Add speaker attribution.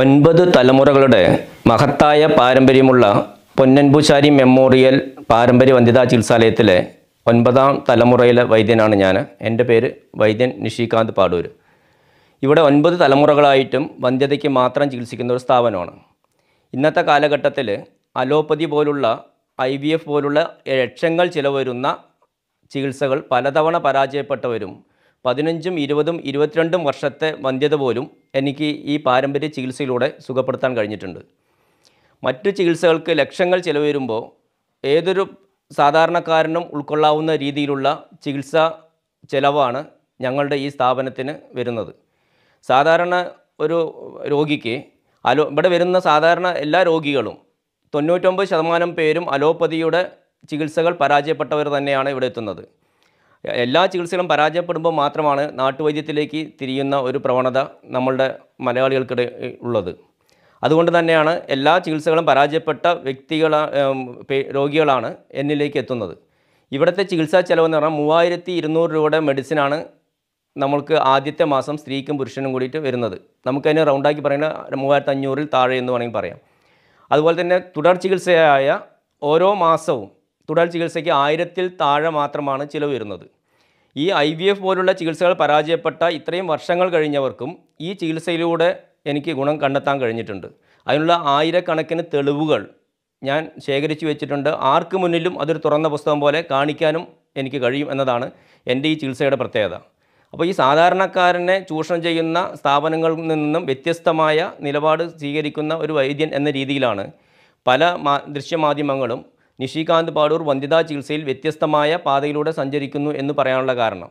Speaker 1: ഒൻപത് തലമുറകളുടെ മഹത്തായ പാരമ്പര്യമുള്ള പൊന്നൻപൂശാരി മെമ്മോറിയൽ പാരമ്പര്യ വന്ധ്യതാ ചികിത്സാലയത്തിലെ ഒൻപതാം തലമുറയിലെ വൈദ്യനാണ് ഞാൻ എൻ്റെ പേര് വൈദ്യൻ നിഷികാന്ത് പാടൂർ ഇവിടെ ഒൻപത് തലമുറകളായിട്ടും വന്ധ്യതയ്ക്ക് മാത്രം ചികിത്സിക്കുന്ന ഒരു സ്ഥാപനമാണ് ഇന്നത്തെ കാലഘട്ടത്തിൽ അലോപ്പതി പോലുള്ള ഐ വി എഫ് പോലുള്ള ലക്ഷങ്ങൾ ചിലവരുന്ന ചികിത്സകൾ പലതവണ പരാജയപ്പെട്ടവരും പതിനഞ്ചും ഇരുപതും ഇരുപത്തിരണ്ടും വർഷത്തെ വന്ധ്യത പോലും എനിക്ക് ഈ പാരമ്പര്യ ചികിത്സയിലൂടെ സുഖപ്പെടുത്താൻ കഴിഞ്ഞിട്ടുണ്ട് മറ്റ് ചികിത്സകൾക്ക് ലക്ഷങ്ങൾ ചിലവ് വരുമ്പോൾ ഏതൊരു സാധാരണക്കാരനും ഉൾക്കൊള്ളാവുന്ന രീതിയിലുള്ള ചികിത്സാ ചിലവാണ് ഞങ്ങളുടെ ഈ സ്ഥാപനത്തിന് വരുന്നത് സാധാരണ ഒരു രോഗിക്ക് അലോ ഇവിടെ വരുന്ന സാധാരണ എല്ലാ രോഗികളും തൊണ്ണൂറ്റൊമ്പത് ശതമാനം പേരും അലോപ്പതിയുടെ ചികിത്സകൾ പരാജയപ്പെട്ടവർ തന്നെയാണ് ഇവിടെ എത്തുന്നത് എല്ലാ ചികിത്സകളും പരാജയപ്പെടുമ്പോൾ മാത്രമാണ് നാട്ടുവൈദ്യത്തിലേക്ക് തിരിയുന്ന ഒരു പ്രവണത നമ്മളുടെ മലയാളികൾക്കിടെ ഉള്ളത് അതുകൊണ്ട് തന്നെയാണ് എല്ലാ ചികിത്സകളും പരാജയപ്പെട്ട വ്യക്തികൾ രോഗികളാണ് എന്നിലേക്ക് എത്തുന്നത് ഇവിടുത്തെ ചികിത്സാ ചെലവെന്ന് പറഞ്ഞാൽ മൂവായിരത്തി ഇരുന്നൂറ് രൂപയുടെ മെഡിസിനാണ് നമ്മൾക്ക് ആദ്യത്തെ മാസം സ്ത്രീക്കും പുരുഷനും കൂടിയിട്ട് വരുന്നത് നമുക്കതിന് റൗണ്ടാക്കി പറയുന്നത് മൂവായിരത്തി അഞ്ഞൂറിൽ താഴെ എന്ന് വേണമെങ്കിൽ പറയാം അതുപോലെ തന്നെ തുടർ ചികിത്സയായ ഓരോ മാസവും തുടർ ചികിത്സയ്ക്ക് ആയിരത്തിൽ താഴെ മാത്രമാണ് ചിലവ് വരുന്നത് ഈ ഐ വി എഫ് പോലുള്ള ചികിത്സകൾ പരാജയപ്പെട്ട ഇത്രയും വർഷങ്ങൾ കഴിഞ്ഞവർക്കും ഈ ചികിത്സയിലൂടെ എനിക്ക് ഗുണം കണ്ടെത്താൻ കഴിഞ്ഞിട്ടുണ്ട് അതിനുള്ള ആയിരക്കണക്കിന് തെളിവുകൾ ഞാൻ ശേഖരിച്ചു വെച്ചിട്ടുണ്ട് ആർക്ക് മുന്നിലും അതൊരു തുറന്ന പുസ്തകം പോലെ കാണിക്കാനും എനിക്ക് കഴിയും എന്നതാണ് എൻ്റെ ഈ ചികിത്സയുടെ പ്രത്യേകത അപ്പോൾ ഈ സാധാരണക്കാരനെ ചൂഷണം ചെയ്യുന്ന സ്ഥാപനങ്ങളിൽ നിന്നും വ്യത്യസ്തമായ നിലപാട് സ്വീകരിക്കുന്ന ഒരു വൈദ്യൻ എന്ന രീതിയിലാണ് പല ദൃശ്യമാധ്യമങ്ങളും നിഷികാന്ത് പാടൂർ വന്ധ്യതാ ചികിത്സയിൽ വ്യത്യസ്തമായ പാതയിലൂടെ സഞ്ചരിക്കുന്നു എന്ന് പറയാനുള്ള കാരണം